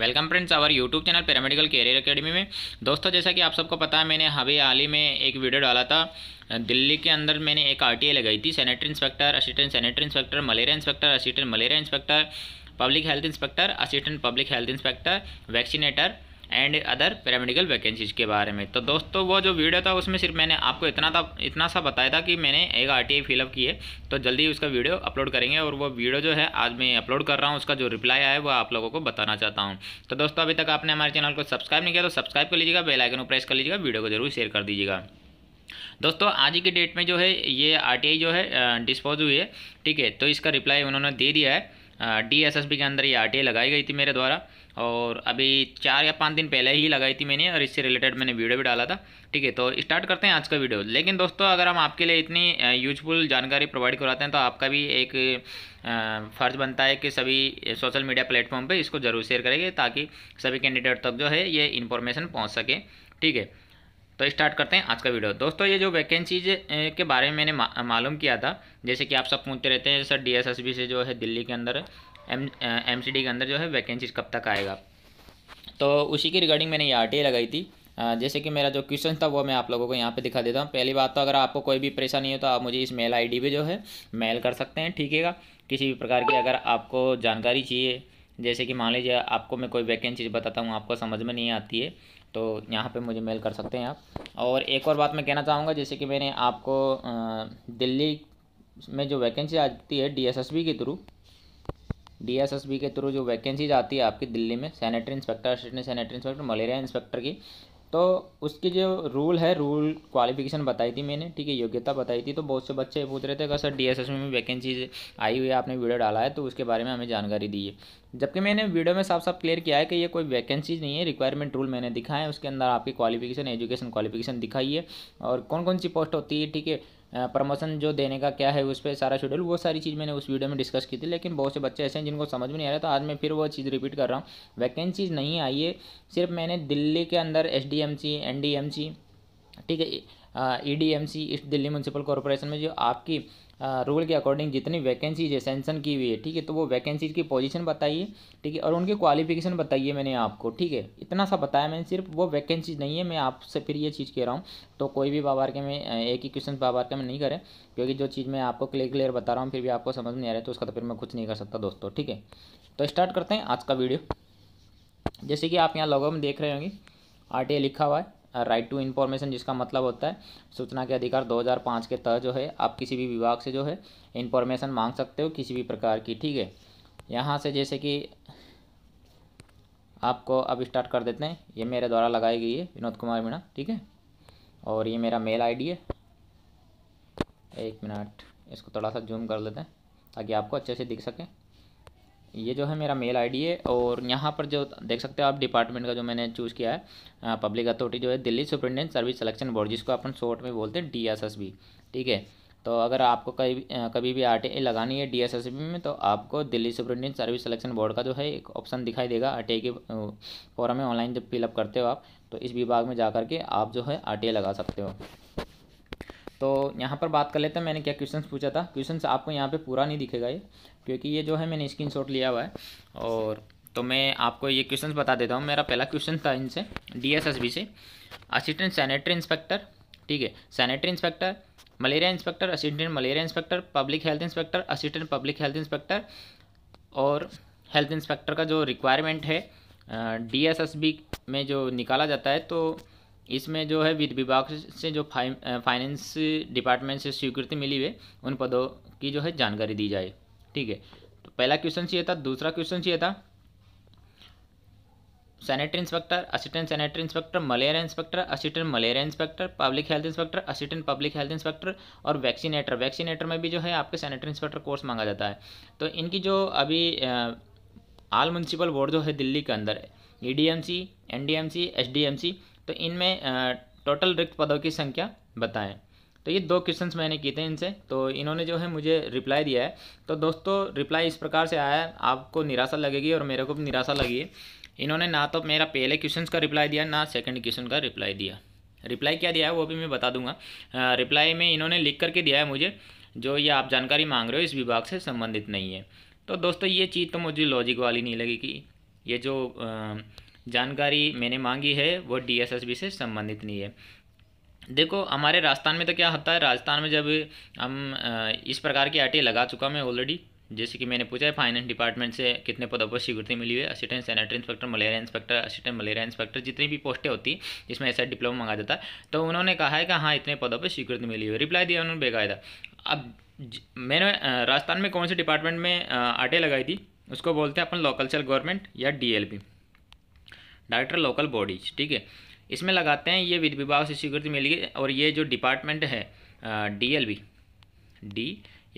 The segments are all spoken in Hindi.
welcome friends our YouTube channel paramedical career academy में दोस्तों जैसा कि आप सबको पता है मैंने अभी हाल ही में एक वीडियो डाला था दिल्ली के अंदर मैंने एक आरटीए लगाई थी sanitary inspector assistant sanitary inspector malaria inspector assistant malaria inspector public health inspector assistant public health inspector vaccinator and other paramedical vacancies के बारे में तो दोस्तों वो जो वीडियो था उसमें सिर्फ मैंने आपको इतना था इतना सा बताया था कि मैंने एक आर टी फिलअप की है तो जल्दी उसका वीडियो अपलोड करेंगे और वो वीडियो जो है आज मैं अपलोड कर रहा हूँ उसका जो रिप्लाई आया है वो आप लोगों को बताना चाहता हूँ तो दोस्तों अभी तक आपने हमारे चैनल को सब्सक्राइब नहीं किया तो सब्सक्राइब कर लीजिएगा बेलाइकन को प्रेस कर लीजिएगा वीडियो को जरूर शेयर कर दीजिएगा दोस्तों आज की डेट में जो है ये आर जो है डिस्पोज हुई है ठीक है तो इसका रिप्लाई उन्होंने दे दिया है डी एस एस बी के अंदर ये आर टी आई लगाई गई थी मेरे द्वारा और अभी चार या पाँच दिन पहले ही लगाई थी मैंने और इससे रिलेटेड मैंने वीडियो भी डाला था ठीक है तो स्टार्ट करते हैं आज का वीडियो लेकिन दोस्तों अगर हम आपके लिए इतनी यूजफुल जानकारी प्रोवाइड करवाते हैं तो आपका भी एक फ़र्ज़ बनता है कि सभी सोशल मीडिया प्लेटफॉर्म पर इसको ज़रूर शेयर करेंगे ताकि सभी कैंडिडेट तक जो है ये इन्फॉर्मेशन पहुँच सके ठीक है तो स्टार्ट करते हैं आज का वीडियो दोस्तों ये जो वैकेंसीज के बारे में मैंने मा, मालूम किया था जैसे कि आप सब पूछते रहते हैं सर डी से जो है दिल्ली के अंदर एम एमसीडी के अंदर जो है वैकेंसीज कब तक आएगा तो उसी की रिगार्डिंग मैंने ये आर लगाई थी जैसे कि मेरा जो क्वेश्चन था वो मैं आप लोगों को यहाँ पे दिखा देता हूँ पहली बात तो अगर आपको कोई भी परेशानी हो तो आप मुझे इस मेल आईडी पे जो है मेल कर सकते हैं ठीक है किसी भी प्रकार की अगर आपको जानकारी चाहिए जैसे कि मान लीजिए आपको मैं कोई वैकेंसी बताता हूँ आपको समझ में नहीं आती है तो यहाँ पे मुझे मेल कर सकते हैं आप और एक और बात मैं कहना चाहूँगा जैसे कि मैंने आपको दिल्ली में जो वैकेंसी आती है डीएसएसबी के थ्रू डीएसएसबी के थ्रू जो वैकेंसीज आती है आपकी दिल्ली में sanitary inspector assistant sanitary inspector malaria inspector की तो उसकी जो रूल है रूल क्वालिफिकेशन बताई थी मैंने ठीक है योग्यता बताई थी तो बहुत से बच्चे पूछ रहे थे अगर सर डीएसएस में वैकेंसीज आई हुई है आपने वीडियो डाला है तो उसके बारे में हमें जानकारी दी है जबकि मैंने वीडियो में साफ साफ क्लियर किया है कि ये कोई वैकेंसीज नहीं है रिक्वायरमेंट रूल मैंने दिखाए है उसके अंदर आपकी क्वालिफिकेशन एजुकेशन क्वालिफिकेशन दिखाई है और कौन कौन सी पोस्ट होती है ठीक है प्रमोशन जो देने का क्या है उस पर सारा शेड्यूल वो सारी चीज़ मैंने उस वीडियो में डिस्कस की थी लेकिन बहुत से बच्चे ऐसे हैं जिनको समझ में नहीं आ रहा तो आज मैं फिर वो चीज़ रिपीट कर रहा हूँ वैकेंसीज नहीं आई है सिर्फ मैंने दिल्ली के अंदर S D M C N D M C ठीक है EDMC east Delhi municipal corporation में जो आपकी रूल के अकॉर्डिंग जितनी वैकेंसीज है सेंसन की हुई है ठीक है तो वो वैकेंसीज की पोजीशन बताइए ठीक है और उनकी क्वालिफिकेशन बताइए मैंने आपको ठीक है इतना सा बताया मैंने सिर्फ वो वैकेंसीज नहीं है मैं आपसे फिर ये चीज़ कह रहा हूँ तो कोई भी बाबार के में एक ही क्वेश्चन बाबार के में नहीं करें क्योंकि जो चीज़ मैं आपको क्लियर क्लियर बता रहा हूँ फिर भी आपको समझ नहीं आ रहा है तो उसका तो फिर मैं कुछ नहीं कर सकता दोस्तों ठीक है तो स्टार्ट करते हैं आज का वीडियो जैसे कि आप यहाँ लोगों में देख रहे होंगे आर लिखा हुआ है राइट टू इन्फॉर्मेशन जिसका मतलब होता है सूचना के अधिकार 2005 के तहत जो है आप किसी भी विभाग से जो है इन्फॉर्मेशन मांग सकते हो किसी भी प्रकार की ठीक है यहाँ से जैसे कि आपको अब स्टार्ट कर देते हैं ये मेरे द्वारा लगाई गई है विनोद कुमार मीणा ठीक है और ये मेरा मेल आई है एक मिनट इसको थोड़ा सा जूम कर लेते हैं ताकि आपको अच्छे से दिख सकें ये जो है मेरा मेल आईडी है और यहाँ पर जो देख सकते हो आप डिपार्टमेंट का जो मैंने चूज़ किया है पब्लिक अथॉरिटी जो है Delhi superintendent service selection board जिसको अपन शॉर्ट में बोलते हैं डी ठीक है तो अगर आपको कभी कभी भी आर लगानी है डी में तो आपको Delhi superintendent service selection board का जो है एक ऑप्शन दिखाई देगा आर के फॉर्म में ऑनलाइन जब फिलअप करते हो आप तो इस विभाग में जा के आप जो है आर लगा सकते हो तो यहाँ पर बात कर लेते हैं मैंने क्या क्वेश्चन पूछा था क्वेश्चन आपको यहाँ पर पूरा नहीं दिखेगा ये क्योंकि ये जो है मैंने स्क्रीन लिया हुआ है और तो मैं आपको ये क्वेश्चन बता देता हूँ मेरा पहला क्वेश्चन था इनसे बी से असिस्टेंट सैनिटरी इंस्पेक्टर ठीक है sanitary inspector malaria inspector assistant malaria inspector public health inspector assistant public health inspector और हेल्थ इंस्पेक्टर का जो रिक्वायरमेंट है बी में जो निकाला जाता है तो इसमें जो है वित्त विभाग से जो फाइ फाइनेंस डिपार्टमेंट से स्वीकृति मिली हुई उन पदों की जो है जानकारी दी जाए ठीक है तो पहला क्वेश्चन ये था दूसरा क्वेश्चन ये था sanitary inspector assistant sanitary inspector malaria inspector assistant malaria inspector public health inspector assistant public health inspector और वैक्सीनेटर वैक्सीनेटर में भी जो है आपके सैनिटरी इंस्पेक्टर कोर्स मांगा जाता है तो इनकी जो अभी आल म्यूनसिपल बोर्ड जो है दिल्ली के अंदर E D M C N D M C H D M C तो इनमें टोटल रिक्त पदों की संख्या बताएं तो ये दो क्वेश्चंस मैंने किए थे इनसे तो इन्होंने जो है मुझे रिप्लाई दिया है तो दोस्तों रिप्लाई इस प्रकार से आया है आपको निराशा लगेगी और मेरे को भी निराशा लगी है इन्होंने ना तो मेरा पहले क्वेश्चन का रिप्लाई दिया ना सेकेंड क्वेश्चन का रिप्लाई दिया रिप्लाई क्या दिया है वो भी मैं बता दूंगा रिप्लाई में इन्होंने लिख करके दिया है मुझे जो ये आप जानकारी मांग रहे हो इस विभाग से संबंधित नहीं है तो दोस्तों ये चीज़ तो मुझे लॉजिक वाली नहीं लगेगी ये जो आ, जानकारी मैंने मांगी है वो डीएसएसबी से संबंधित नहीं है देखो हमारे राजस्थान में तो क्या होता है राजस्थान में जब हम इस प्रकार की आई लगा चुका मैं ऑलरेडी जैसे कि मैंने पूछा है फाइनेंस डिपार्टमेंट से कितने पदों पर स्वीकृति मिली है assistant sanitary inspector malaria inspector assistant malaria inspector जितनी भी पोस्टें होती है जिसमें ऐसा डिप्लोमा मंगा जाता है तो उन्होंने कहा है कि हाँ इतने पदों पर स्वीकृति मिली हुई रिप्लाई दिया उन्होंने बेकायदा अब मैंने राजस्थान में कौन से डिपार्टमेंट में आटे लगाई थी उसको बोलते हैं अपन लोकल सेल गवर्नमेंट या डी डायरेक्टर लोकल बॉडीज ठीक है इसमें लगाते हैं ये विभाग से स्वीकृति मिली और ये जो डिपार्टमेंट है D L B D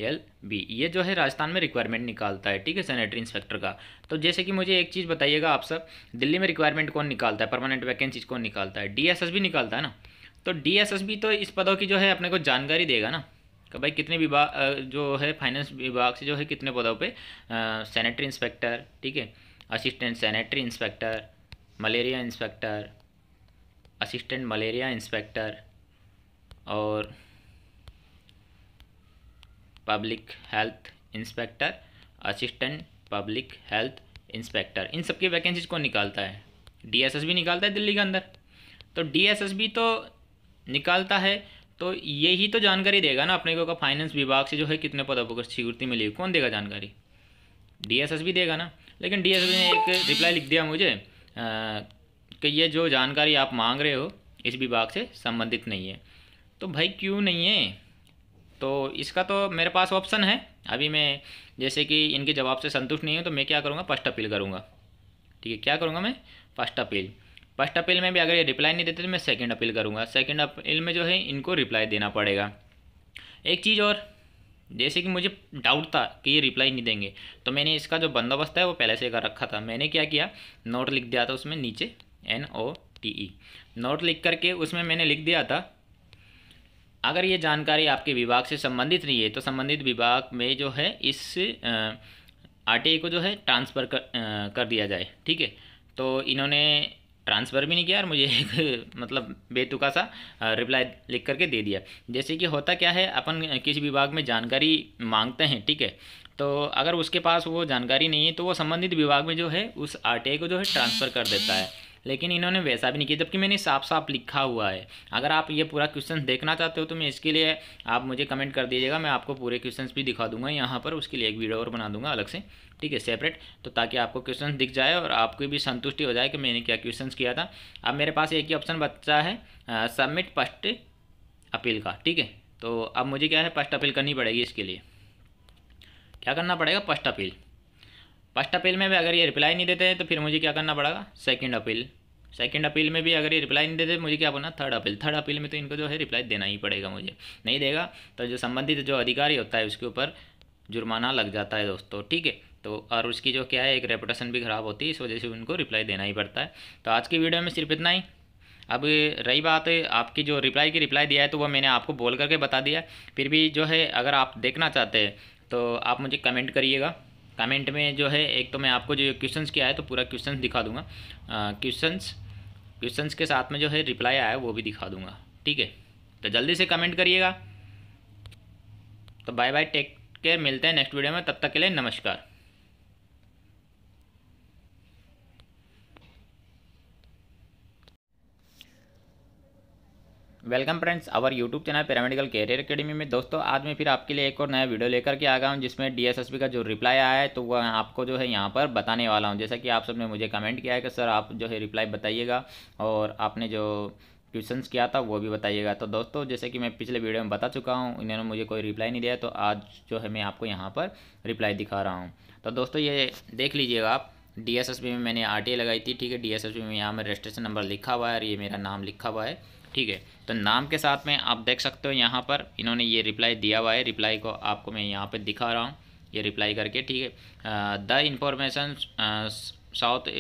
L B ये जो है राजस्थान में रिक्वायरमेंट निकालता है ठीक है सैनिटरी इंस्पेक्टर का तो जैसे कि मुझे एक चीज़ बताइएगा आप सब दिल्ली में रिक्वायरमेंट कौन निकालता है परमानेंट वैकेंसीज कौन निकालता है डी निकालता है ना तो डी तो इस पदों की जो है अपने को जानकारी देगा ना कि भाई कितने विभाग जो है फाइनेंस विभाग से जो है कितने पदों पर सैनिटरी इंस्पेक्टर ठीक है assistant sanitary inspector malaria inspector assistant malaria inspector और public health inspector assistant public health inspector इन सब वैकेंसीज कौन निकालता है डीएसएसबी निकालता है दिल्ली के अंदर तो डीएसएसबी तो निकालता है तो यही तो जानकारी देगा ना अपने को फाइनेंस विभाग से जो है कितने पदों पर स्वीकृति मिली है कौन देगा जानकारी डीएसएसबी देगा ना लेकिन डीएसएसबी ने एक रिप्लाई लिख दिया मुझे कि ये जो जानकारी आप मांग रहे हो इस विभाग से संबंधित नहीं है तो भाई क्यों नहीं है तो इसका तो मेरे पास ऑप्शन है अभी मैं जैसे कि इनके जवाब से संतुष्ट नहीं हूँ तो मैं क्या करूँगा फर्स्ट अपील करूँगा ठीक है क्या करूँगा मैं फर्स्ट अपील फर्स्ट अपील में भी अगर ये रिप्लाई नहीं देते तो मैं सेकेंड अपील करूँगा सेकेंड अपील में जो है इनको रिप्लाई देना पड़ेगा एक चीज़ और जैसे कि मुझे डाउट था कि ये रिप्लाई नहीं देंगे तो मैंने इसका जो बंदोबस्त है वो पहले से कर रखा था मैंने क्या किया नोट लिख दिया था उसमें नीचे N O T E note लिख करके उसमें मैंने लिख दिया था अगर ये जानकारी आपके विभाग से संबंधित नहीं है तो संबंधित विभाग में जो है इस आर को जो है ट्रांसफ़र कर, कर दिया जाए ठीक है तो इन्होंने ट्रांसफ़र भी नहीं किया और मुझे एक मतलब बेतुका सा रिप्लाई लिख करके दे दिया जैसे कि होता क्या है अपन किसी विभाग में जानकारी मांगते हैं ठीक है तो अगर उसके पास वो जानकारी नहीं है तो वो संबंधित विभाग में जो है उस आर को जो है ट्रांसफ़र कर देता है लेकिन इन्होंने वैसा भी नहीं किया जबकि मैंने साफ साफ लिखा हुआ है अगर आप ये पूरा क्वेश्चन देखना चाहते हो तो मैं इसके लिए आप मुझे कमेंट कर दीजिएगा मैं आपको पूरे क्वेश्चन भी दिखा दूंगा यहाँ पर उसके लिए एक वीडियो और बना दूंगा अलग से ठीक है सेपरेट तो ताकि आपको क्वेश्चन दिख जाए और आपकी भी संतुष्टि हो जाए कि मैंने क्या क्वेश्चन किया था अब मेरे पास एक ही ऑप्शन बचा है सबमिट फर्स्ट अपील का ठीक है तो अब मुझे क्या है फर्स्ट अपील करनी पड़ेगी इसके लिए क्या करना पड़ेगा फर्स्ट अपील फर्स्ट अपील में भी अगर ये रिप्लाई नहीं देते हैं तो फिर मुझे क्या करना पड़ेगा सेकंड अपील सेकेंड अपील में भी अगर ये रिप्लाई नहीं देते मुझे क्या बोलना थर्ड अपील थर्ड अपील में तो इनको जो है रिप्लाई देना ही पड़ेगा मुझे नहीं देगा तो जो संबंधित जो अधिकारी होता है उसके ऊपर जुर्माना लग जाता है दोस्तों ठीक है तो और उसकी जो क्या है एक रेपुटेशन भी ख़राब होती है इस वजह से उनको रिप्लाई देना ही पड़ता है तो आज की वीडियो में सिर्फ इतना ही अब रही बात आपकी जो रिप्लाई की रिप्लाई दिया है तो वह मैंने आपको बोल करके बता दिया फिर भी जो है अगर आप देखना चाहते हैं तो आप मुझे कमेंट करिएगा कमेंट में जो है एक तो मैं आपको जो क्वेश्चंस किया है तो पूरा क्वेश्चंस दिखा दूंगा क्वेश्चंस क्वेश्चंस के साथ में जो है रिप्लाई आया वो भी दिखा दूंगा ठीक है तो जल्दी से कमेंट करिएगा तो बाय बाय टेक केयर मिलते हैं नेक्स्ट वीडियो में तब तक के लिए नमस्कार welcome friends our YouTube channel paramedical career academy में दोस्तों आज मैं फिर आपके लिए एक और नया वीडियो लेकर के आ गया हूँ जिसमें डीएसएसबी का जो रिप्लाई आया है तो वह आपको जो है यहाँ पर बताने वाला हूँ जैसा कि आप सबने मुझे कमेंट किया है कि सर आप जो है रिप्लाई बताइएगा और आपने जो क्वेश्चन किया था वो भी बताइएगा तो दोस्तों जैसे कि मैं पिछले वीडियो में बता चुका हूँ इन्होंने मुझे कोई रिप्लाई नहीं दिया तो आज जो है मैं आपको यहाँ पर रिप्लाई दिखा रहा हूँ तो दोस्तों ये देख लीजिएगा आप डी में मैंने आर लगाई थी ठीक है डी में यहाँ में रजिस्ट्रेशन नंबर लिखा हुआ है और ये मेरा नाम लिखा हुआ है ठीक है तो नाम के साथ में आप देख सकते हो यहाँ पर इन्होंने ये रिप्लाई दिया हुआ है रिप्लाई को आपको मैं यहाँ पर दिखा रहा हूँ ये रिप्लाई करके ठीक है the information sought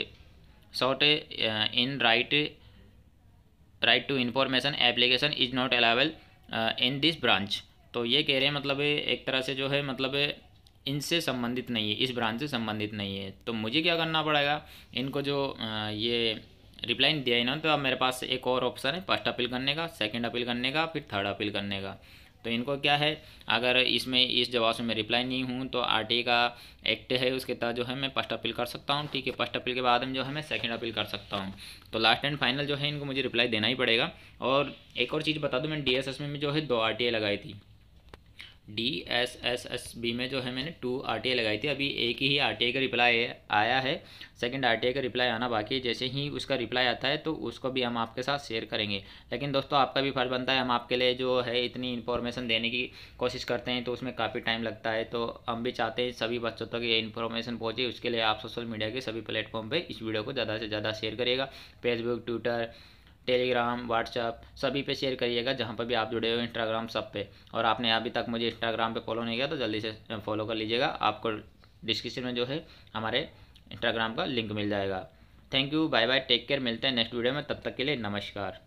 sought in right right to information application is not अलावेल इन दिस ब्रांच तो ये कह रहे हैं मतलब एक तरह से जो है मतलब इनसे संबंधित नहीं है इस ब्रांच से संबंधित नहीं है तो मुझे क्या करना पड़ेगा इनको जो ये रिप्लाई नहीं दिया इन्होंने तो अब मेरे पास एक और ऑप्शन है फर्स्ट अपील करने का सेकंड अपील करने का फिर थर्ड अपील करने का तो इनको क्या है अगर इसमें इस जवाब से मैं रिप्लाई नहीं हूँ तो आर का एक्ट है उसके तहत जो है मैं फर्स्ट अपील कर सकता हूँ ठीक है फर्स्ट अपील के बाद में जो है मैं सेकंड अपील कर सकता हूँ तो लास्ट एंड फाइनल जो है इनको मुझे रिप्लाई देना ही पड़ेगा और एक और चीज़ बता दूँ मैंने डी में जो है दो आर लगाई थी D S S S B में जो है मैंने टू आर टी आई लगाई थी अभी एक ही आर टी आई का रिप्लाई आया है सेकंड आर टी आई का रिप्लाई आना बाकी है जैसे ही उसका रिप्लाई आता है तो उसको भी हम आपके साथ शेयर करेंगे लेकिन दोस्तों आपका भी फर्ज बनता है हम आपके लिए जो है इतनी इन्फॉर्मेशन देने की कोशिश करते हैं तो उसमें काफ़ी टाइम लगता है तो हम भी चाहते हैं सभी बच्चों तक तो ये इन्फॉर्मेशन पहुँचे उसके लिए आप सोशल मीडिया के सभी प्लेटफॉर्म पर इस वीडियो को ज़्यादा से ज़्यादा शेयर करिएगा फेसबुक ट्विटर टेलीग्राम व्हाट्सअप सभी पे शेयर करिएगा जहाँ पर भी आप जुड़े हो इंस्टाग्राम सब पे और आपने अभी तक मुझे इंस्टाग्राम पे फॉलो नहीं किया तो जल्दी से फॉलो कर लीजिएगा आपको डिस्क्रिप्शन में जो है हमारे इंस्टाग्राम का लिंक मिल जाएगा thank you bye bye take care मिलते हैं नेक्स्ट वीडियो में तब तक के लिए नमस्कार